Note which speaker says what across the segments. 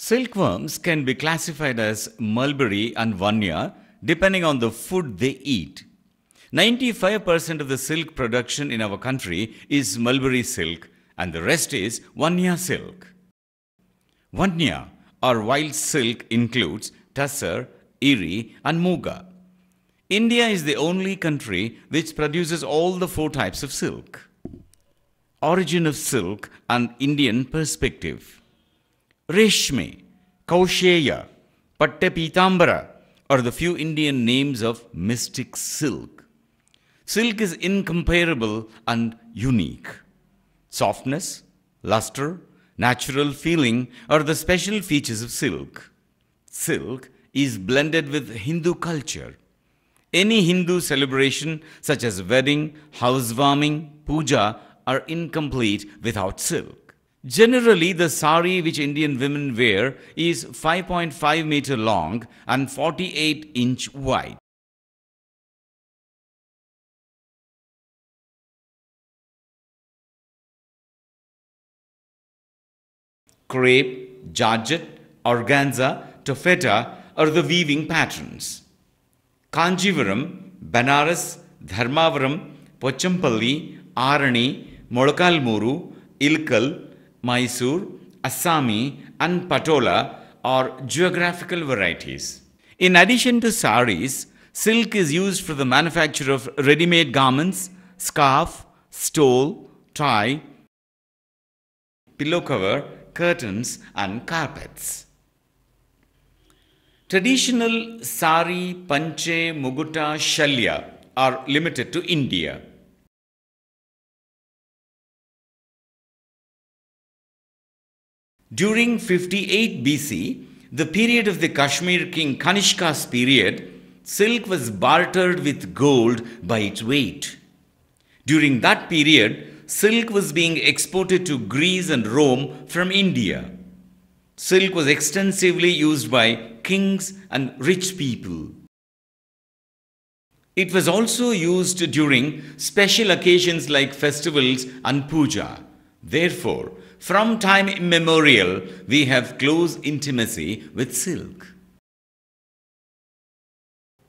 Speaker 1: Silkworms can be classified as mulberry and vanya depending on the food they eat. 95% of the silk production in our country is mulberry silk and the rest is vanya silk. Vanya or wild silk includes Tassar, Iri and Muga. India is the only country which produces all the four types of silk. Origin of silk and Indian perspective. Reshme, Kausheya, Tambara, are the few Indian names of mystic silk. Silk is incomparable and unique. Softness, luster, natural feeling are the special features of silk. Silk is blended with Hindu culture. Any Hindu celebration such as wedding, housewarming, puja are incomplete without silk. Generally, the sari which Indian
Speaker 2: women wear is 5.5 meter long and 48 inch wide. Crepe, jarjet, organza, taffeta are the weaving patterns.
Speaker 1: Kanjivaram, Banaras, Dharmavaram, Pochampalli, Arani, Muru, Ilkal, Mysore, Assami, and Patola are geographical varieties. In addition to saris, silk is used for the manufacture of ready-made garments, scarf, stole, tie, pillow cover, curtains, and carpets. Traditional sari, panche,
Speaker 2: muguta, shalya are limited to India. During 58 BC, the period of the Kashmir king Kanishka's period,
Speaker 1: silk was bartered with gold by its weight. During that period, silk was being exported to Greece and Rome from India. Silk was extensively used by kings and rich people. It was also used during special occasions like festivals and puja. Therefore, from time immemorial, we have close intimacy with silk.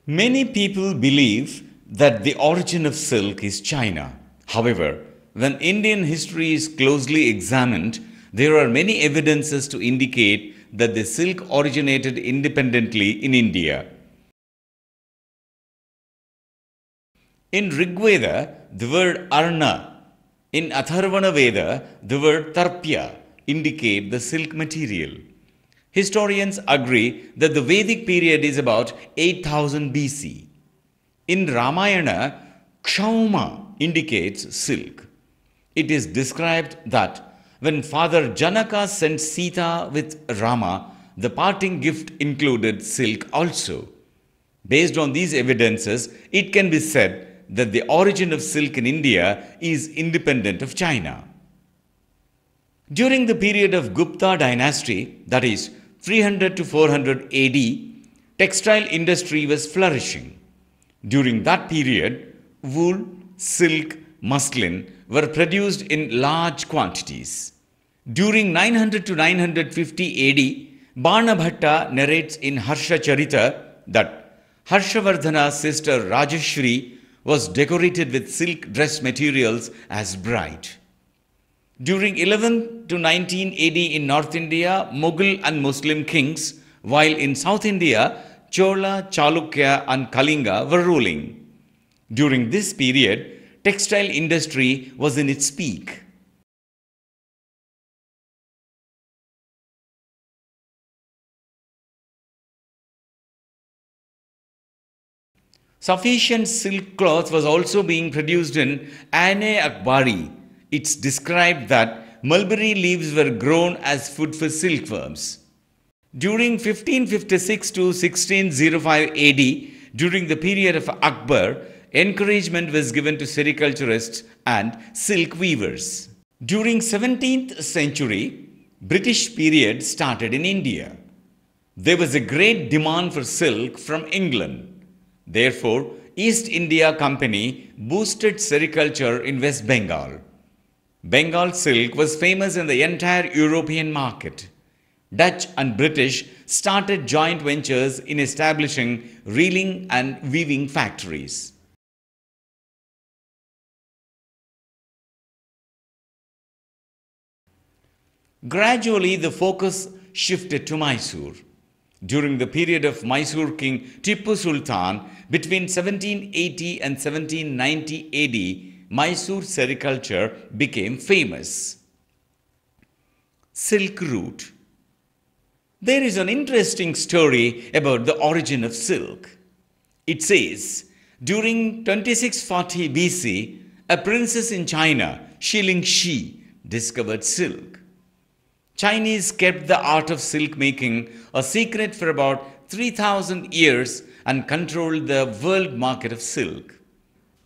Speaker 1: Many people believe that the origin of silk is China. However, when Indian history is closely examined, there are many evidences to indicate that the silk originated independently in India. In Rigveda, the word Arna in Atharvana Veda, the word tarpya indicate the silk material. Historians agree that the Vedic period is about 8000 BC. In Ramayana, Kshauma indicates silk. It is described that when Father Janaka sent Sita with Rama, the parting gift included silk also. Based on these evidences, it can be said that the origin of silk in India is independent of China. During the period of Gupta dynasty, that is 300 to 400 AD, textile industry was flourishing. During that period, wool, silk, muslin were produced in large quantities. During 900 to 950 AD, Banabhatta narrates in Harsha Charita that Harshavardhana's sister Rajashri was decorated with silk dress materials as bright. During 11 to 19 AD in North India, Mughal and Muslim kings, while in South India, Chola, Chalukya and
Speaker 2: Kalinga were ruling. During this period, textile industry was in its peak. Sufficient silk cloth was also being produced in Ane Akbari.
Speaker 1: It's described that mulberry leaves were grown as food for silkworms. During 1556 to 1605 AD, during the period of Akbar, encouragement was given to sericulturists and silk weavers. During 17th century, British period started in India. There was a great demand for silk from England. Therefore, East India Company boosted sericulture in West Bengal. Bengal silk was famous in the entire European market. Dutch and British started joint ventures in establishing reeling and
Speaker 2: weaving factories. Gradually, the focus
Speaker 1: shifted to Mysore. During the period of Mysore King Tipu Sultan between 1780 and 1790 AD, Mysore sericulture became famous. Silk route. There is an interesting story about the origin of silk. It says, during 2640 BC, a princess in China, Shiling Shi, discovered silk. Chinese kept the art of silk making a secret for about 3000 years and controlled the world market of silk.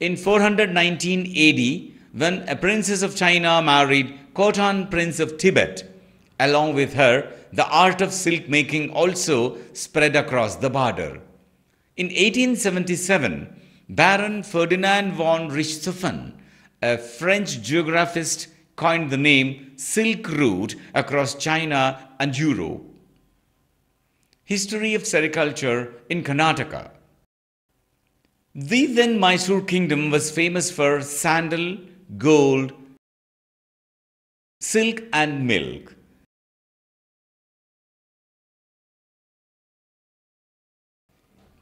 Speaker 1: In 419 AD, when a princess of China married Khotan prince of Tibet, along with her, the art of silk making also spread across the border. In 1877, Baron Ferdinand von Richthofen, a French geographist coined the name Silk Route across China and Europe. History of sericulture in Karnataka. The then Mysore kingdom was famous for sandal, gold,
Speaker 2: silk and milk.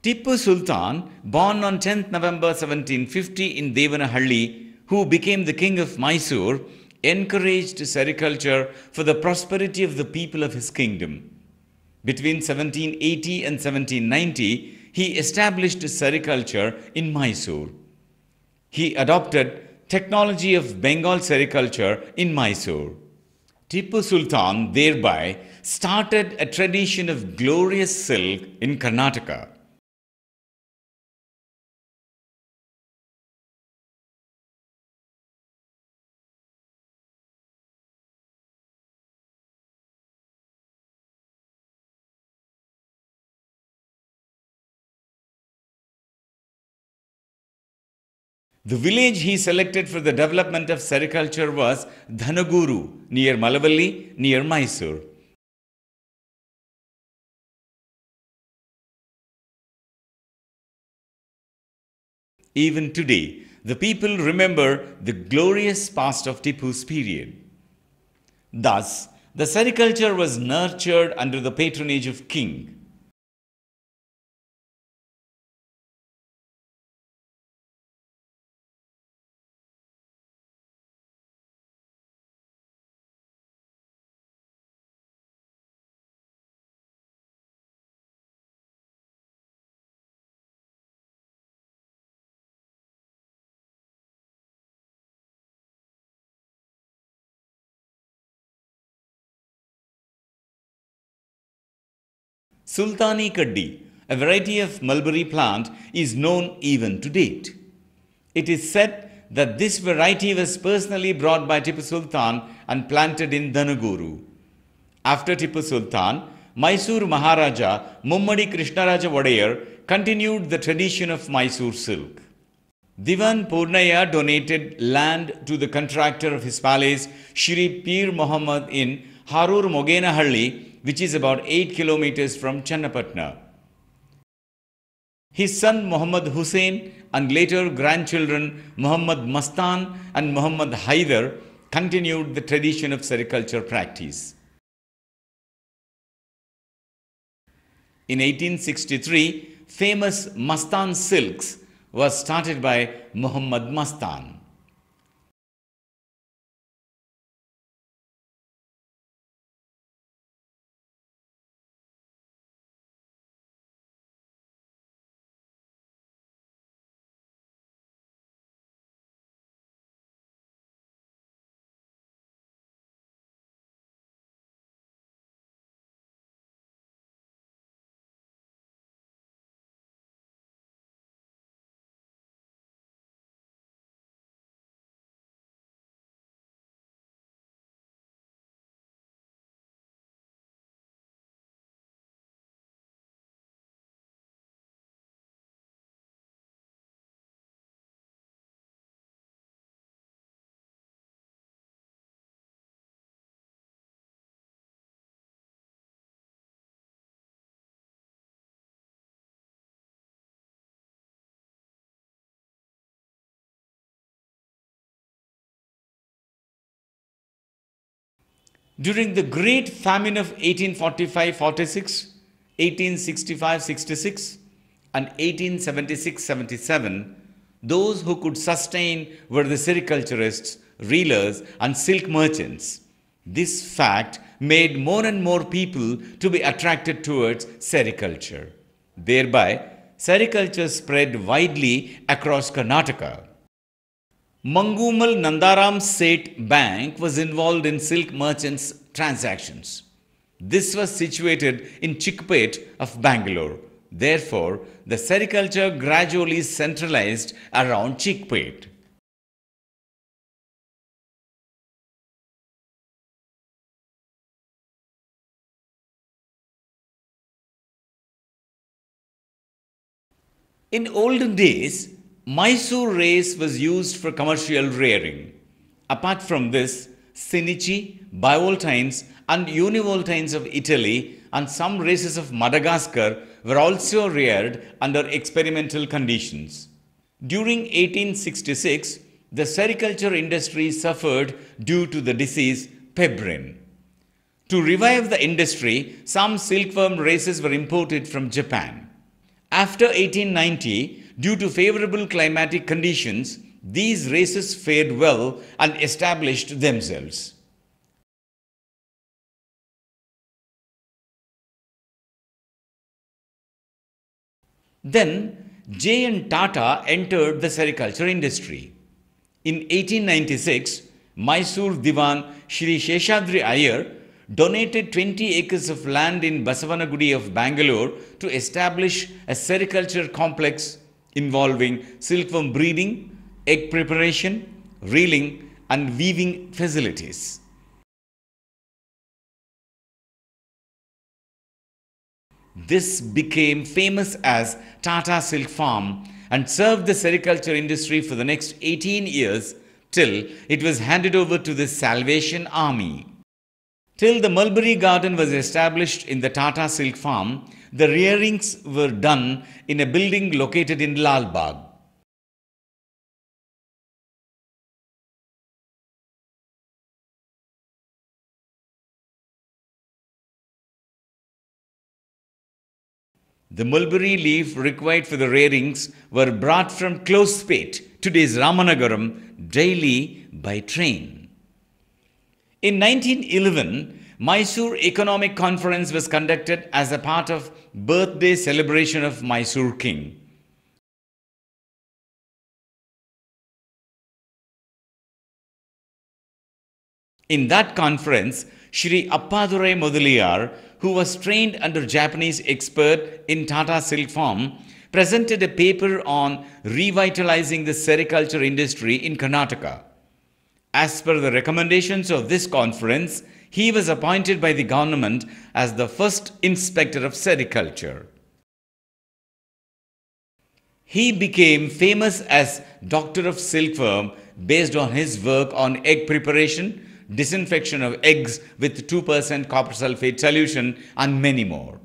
Speaker 2: Tipu Sultan,
Speaker 1: born on 10th November 1750 in Devanahalli, who became the king of Mysore, encouraged sericulture for the prosperity of the people of his kingdom. Between 1780 and 1790, he established sericulture in Mysore. He adopted technology of Bengal sericulture in Mysore. Tipu Sultan thereby started
Speaker 2: a tradition of glorious silk in Karnataka. The village he selected for the development of sericulture was Dhanaguru, near Malavalli, near Mysore. Even today, the people remember the glorious
Speaker 1: past of Tipu's period. Thus, the sericulture was nurtured
Speaker 2: under the patronage of king. Sultani Kaddi, a variety of mulberry plant,
Speaker 1: is known even to date. It is said that this variety was personally brought by Tipu Sultan and planted in Dhanaguru. After Tipu Sultan, Mysore Maharaja Mummadi Krishnaraja Wadayar continued the tradition of Mysore silk. Divan Purnaya donated land to the contractor of his palace, Shri Pir Muhammad in Harur Mogenahalli which is about 8 kilometers from Channapatna. His son Muhammad Hussein and later grandchildren Muhammad Mastan and Muhammad Haider continued the tradition of sericulture practice. In 1863, famous Mastan
Speaker 2: Silks was started by Muhammad Mastan. during the great famine of 1845
Speaker 1: 46, 1865 66, and 1876 77, those who could sustain were the sericulturists, reelers, and silk merchants. This fact made more and more people to be attracted towards sericulture. Thereby, sericulture spread widely across Karnataka. Mangumal Nandaram State Bank was involved in silk merchants' transactions. This was situated in Chikpet of Bangalore. Therefore, the sericulture
Speaker 2: gradually centralized around Chikpet. In olden days, Mysore race was used for commercial rearing.
Speaker 1: Apart from this, Sinici, Bivoltines and Univoltines of Italy and some races of Madagascar were also reared under experimental conditions. During 1866, the sericulture industry suffered due to the disease pebrin. To revive the industry, some silkworm races were imported from Japan. After 1890, due to favorable climatic conditions, these races fared well and
Speaker 2: established themselves. Then Jay
Speaker 1: and Tata entered the sericulture industry. In 1896, Mysore Divan Shri Sheshadri Iyer donated 20 acres of land in Basavanagudi of Bangalore to establish a sericulture complex involving silkworm breeding, egg preparation, reeling and
Speaker 2: weaving facilities. This became famous as Tata Silk Farm
Speaker 1: and served the sericulture industry for the next 18 years till it was handed over to the Salvation Army. Till the Mulberry Garden was established
Speaker 2: in the Tata Silk Farm, the rearings were done in a building located in Lal The mulberry leaf required for the rearings
Speaker 1: were brought from close Clospet, today's Ramanagaram, daily by train. In 1911, Mysore Economic Conference was
Speaker 2: conducted as a part of birthday celebration of Mysore King. In that conference, Shri Appadurai Modaliyar, who
Speaker 1: was trained under Japanese expert in Tata silk farm, presented a paper on revitalizing the sericulture industry in Karnataka. As per the recommendations of this conference, he was appointed by the government as the first inspector of sericulture. He became famous as Doctor of Silkworm based on his work on egg preparation, disinfection of eggs with 2% copper sulfate solution and many more.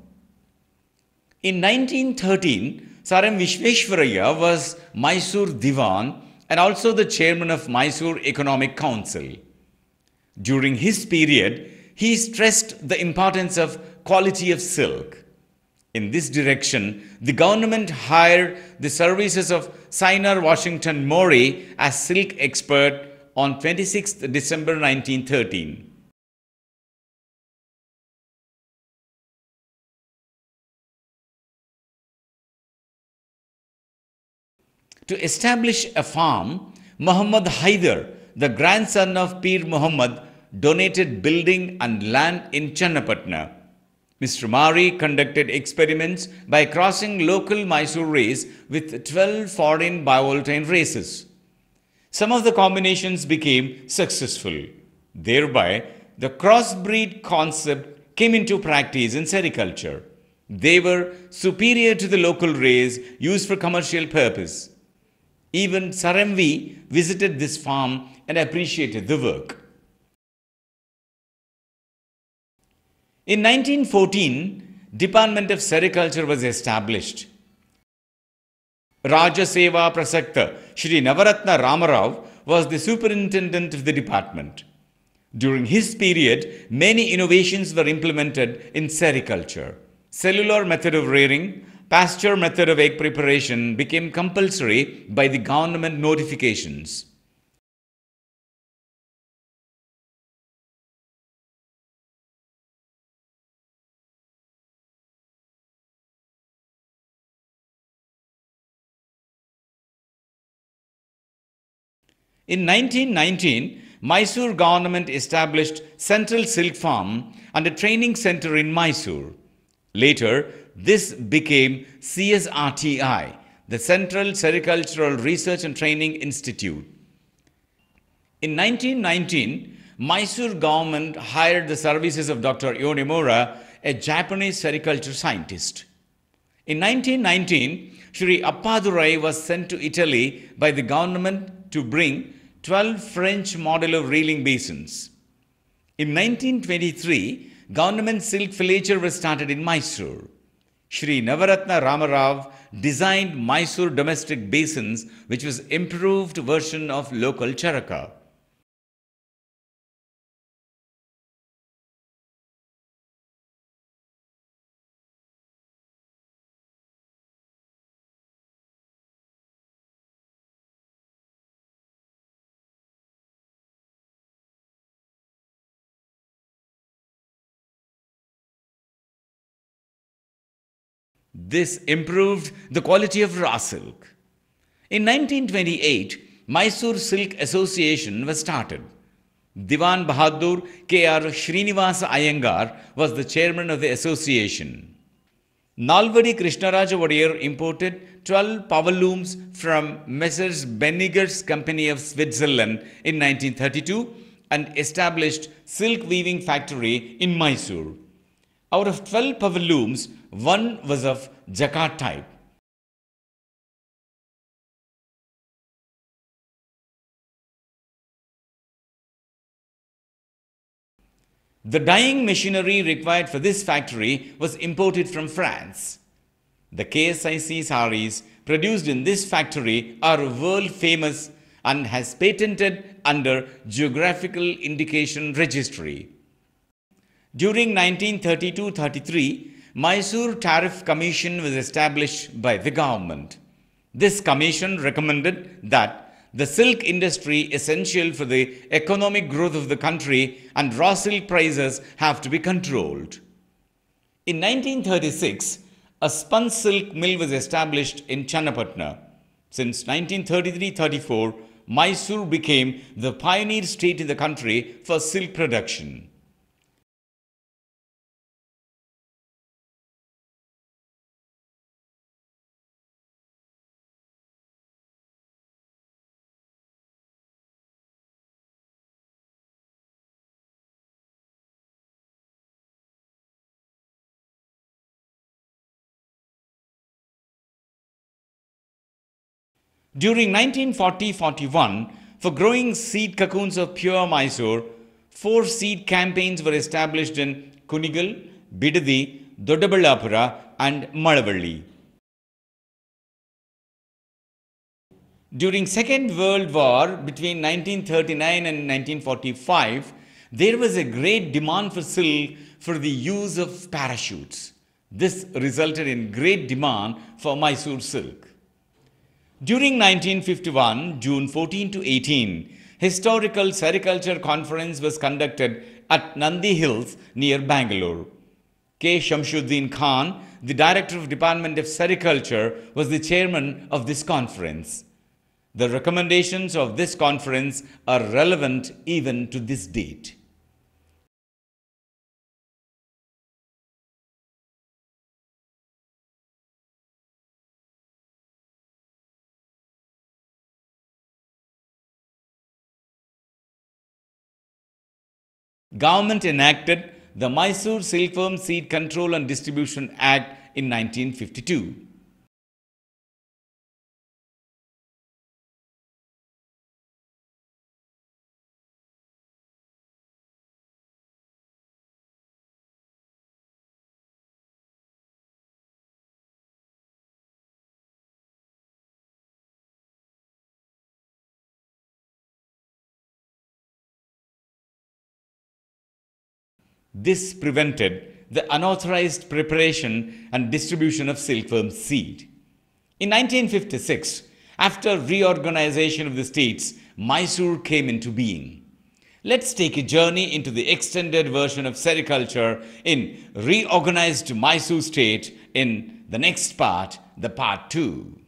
Speaker 1: In 1913, Saram Vishveshwaraya was Mysore Divan and also the chairman of Mysore Economic Council. During his period, he stressed the importance of quality of silk. In this direction, the government hired the services of signer Washington Morey as silk expert on twenty sixth
Speaker 2: December 1913. To establish a farm, Muhammad Haider, the grandson
Speaker 1: of Pir Muhammad, donated building and land in Channapatna. Mr. Mari conducted experiments by crossing local Mysore race with 12 foreign bivoltine races. Some of the combinations became successful. Thereby, the crossbreed concept came into practice in sericulture. They were superior to the local race used for commercial purpose. Even Saramvi visited this farm and appreciated the
Speaker 2: work. In 1914, Department of Sericulture was established.
Speaker 1: Raja Seva Prasakta Shri Navaratna Ramarav was the superintendent of the department. During his period, many innovations were implemented in sericulture. Cellular method of rearing, pasture method of egg preparation became
Speaker 2: compulsory by the government notifications. In 1919,
Speaker 1: Mysore government established Central Silk Farm and a training center in Mysore. Later, this became CSRTI, the Central Sericultural Research and Training Institute. In 1919, Mysore government hired the services of Dr. Yonemura, a Japanese sericulture scientist. In 1919, Sri Appadurai was sent to Italy by the government to bring 12 French model of reeling basins. In 1923, government silk filature was started in Mysore. Sri Navaratna Ramarav designed Mysore domestic
Speaker 2: basins, which was improved version of local charaka. This improved the quality of raw silk.
Speaker 1: In 1928, Mysore Silk Association was started. Diwan Bahadur K.R. Srinivas Iyengar was the chairman of the association. Nalvadi Krishnaraja Wadiyar imported 12 power looms from Messrs. Benniger's Company of Switzerland in 1932 and established silk weaving factory in Mysore. Out of
Speaker 2: 12 power looms, one was of Jacquard type. The dyeing machinery required for this factory
Speaker 1: was imported from France. The KSIC saris produced in this factory are world famous and has patented under Geographical Indication Registry. During 1932-33, Mysore Tariff Commission was established by the government. This commission recommended that the silk industry essential for the economic growth of the country and raw silk prices have to be controlled. In 1936, a spun silk mill was established in Channapatna. Since 1933-34, Mysore became the pioneer state in the
Speaker 2: country for silk production. During 1940-41, for growing seed cocoons of pure
Speaker 1: Mysore, four seed campaigns were established in Kunigal, Bidadi, Dodaballapura and Malavalli. During Second World War between 1939 and 1945, there was a great demand for silk for the use of parachutes. This resulted in great demand for Mysore silk. During 1951, June 14 to 18, historical sericulture conference was conducted at Nandi Hills near Bangalore. K. Shamshuddin Khan, the director of Department of Sericulture, was the chairman of this conference. The recommendations of this conference are relevant even
Speaker 2: to this date. government enacted the Mysore Firm Seed Control and Distribution Act in 1952. This prevented the unauthorized
Speaker 1: preparation and distribution of silkworm seed. In 1956, after reorganization of the states, Mysore came into being. Let's take a journey into the extended version of sericulture in reorganized
Speaker 2: Mysore state in the next part, the part 2.